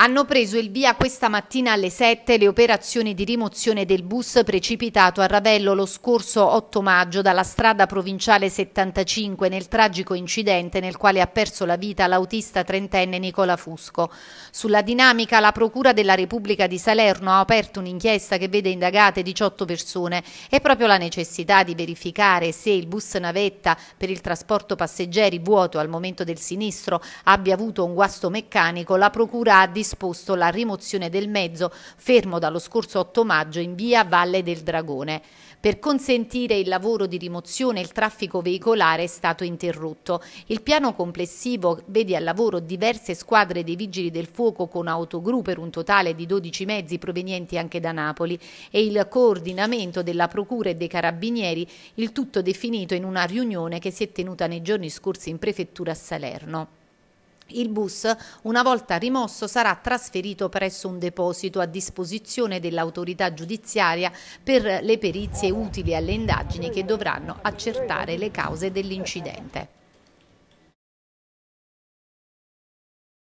Hanno preso il via questa mattina alle 7 le operazioni di rimozione del bus precipitato a Ravello lo scorso 8 maggio dalla strada provinciale 75 nel tragico incidente nel quale ha perso la vita l'autista trentenne Nicola Fusco. Sulla dinamica la Procura della Repubblica di Salerno ha aperto un'inchiesta che vede indagate 18 persone e proprio la necessità di verificare se il bus navetta per il trasporto passeggeri vuoto al momento del sinistro abbia avuto un guasto meccanico la Procura ha discusso disposto la rimozione del mezzo fermo dallo scorso 8 maggio in via Valle del Dragone. Per consentire il lavoro di rimozione il traffico veicolare è stato interrotto. Il piano complessivo vede al lavoro diverse squadre dei vigili del fuoco con autogru per un totale di 12 mezzi provenienti anche da Napoli e il coordinamento della Procura e dei Carabinieri, il tutto definito in una riunione che si è tenuta nei giorni scorsi in prefettura a Salerno. Il bus, una volta rimosso, sarà trasferito presso un deposito a disposizione dell'autorità giudiziaria per le perizie utili alle indagini che dovranno accertare le cause dell'incidente.